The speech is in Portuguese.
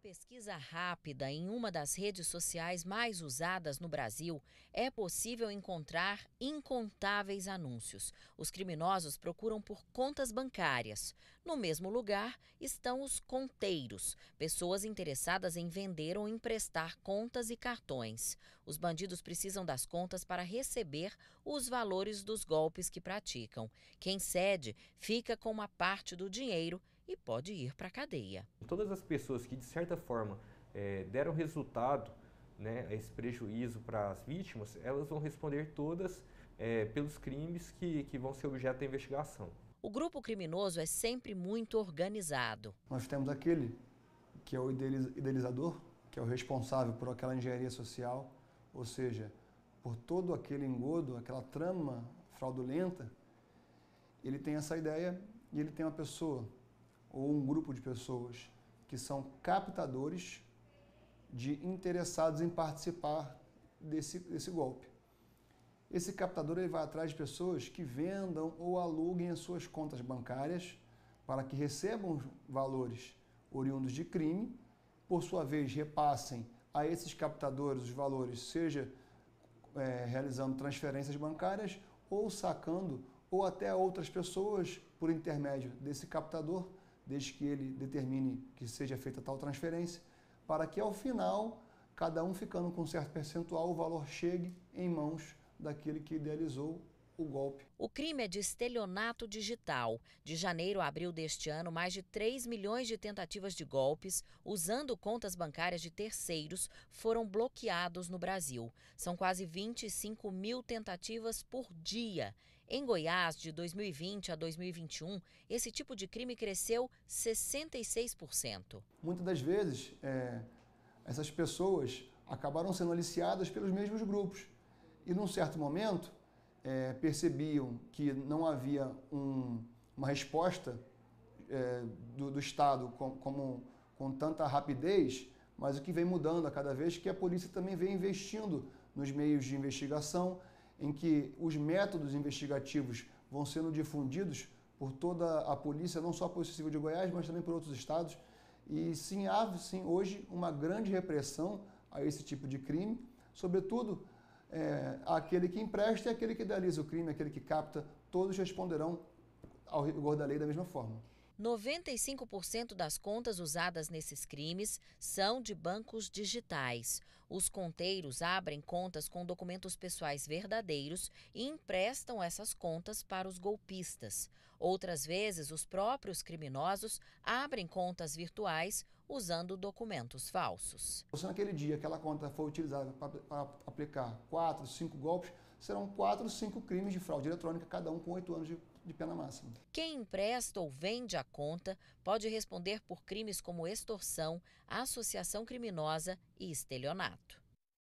pesquisa rápida em uma das redes sociais mais usadas no Brasil, é possível encontrar incontáveis anúncios. Os criminosos procuram por contas bancárias. No mesmo lugar estão os conteiros, pessoas interessadas em vender ou emprestar contas e cartões. Os bandidos precisam das contas para receber os valores dos golpes que praticam. Quem cede fica com uma parte do dinheiro e pode ir para a cadeia. Todas as pessoas que, de certa forma, é, deram resultado né, a esse prejuízo para as vítimas, elas vão responder todas é, pelos crimes que, que vão ser objeto da investigação. O grupo criminoso é sempre muito organizado. Nós temos aquele que é o idealizador, que é o responsável por aquela engenharia social, ou seja, por todo aquele engodo, aquela trama fraudulenta, ele tem essa ideia e ele tem uma pessoa ou um grupo de pessoas que são captadores de interessados em participar desse, desse golpe. Esse captador ele vai atrás de pessoas que vendam ou aluguem as suas contas bancárias para que recebam valores oriundos de crime, por sua vez repassem a esses captadores os valores, seja é, realizando transferências bancárias ou sacando ou até outras pessoas por intermédio desse captador desde que ele determine que seja feita tal transferência, para que ao final, cada um ficando com um certo percentual, o valor chegue em mãos daquele que idealizou o golpe. O crime é de estelionato digital. De janeiro a abril deste ano, mais de 3 milhões de tentativas de golpes usando contas bancárias de terceiros foram bloqueados no Brasil. São quase 25 mil tentativas por dia. Em Goiás, de 2020 a 2021, esse tipo de crime cresceu 66%. Muitas das vezes, é, essas pessoas acabaram sendo aliciadas pelos mesmos grupos. E num certo momento, é, percebiam que não havia um, uma resposta é, do, do, Estado com, como, com tanta rapidez, mas o que vem mudando a cada vez que a polícia também vem investindo nos meios de investigação, em que os métodos investigativos vão sendo difundidos por toda a polícia, não só a Polícia Civil de Goiás, mas também por outros estados. E sim, há sim, hoje uma grande repressão a esse tipo de crime, sobretudo é, aquele que empresta e aquele que idealiza o crime, aquele que capta, todos responderão ao rigor da lei da mesma forma. 95% das contas usadas nesses crimes são de bancos digitais. Os conteiros abrem contas com documentos pessoais verdadeiros e emprestam essas contas para os golpistas. Outras vezes, os próprios criminosos abrem contas virtuais usando documentos falsos. Se naquele dia aquela conta foi utilizada para aplicar quatro, cinco golpes, serão quatro, cinco crimes de fraude eletrônica, cada um com oito anos de, de pena máxima. Quem empresta ou vende a conta pode responder por crimes como extorsão, associação criminosa e estelionato.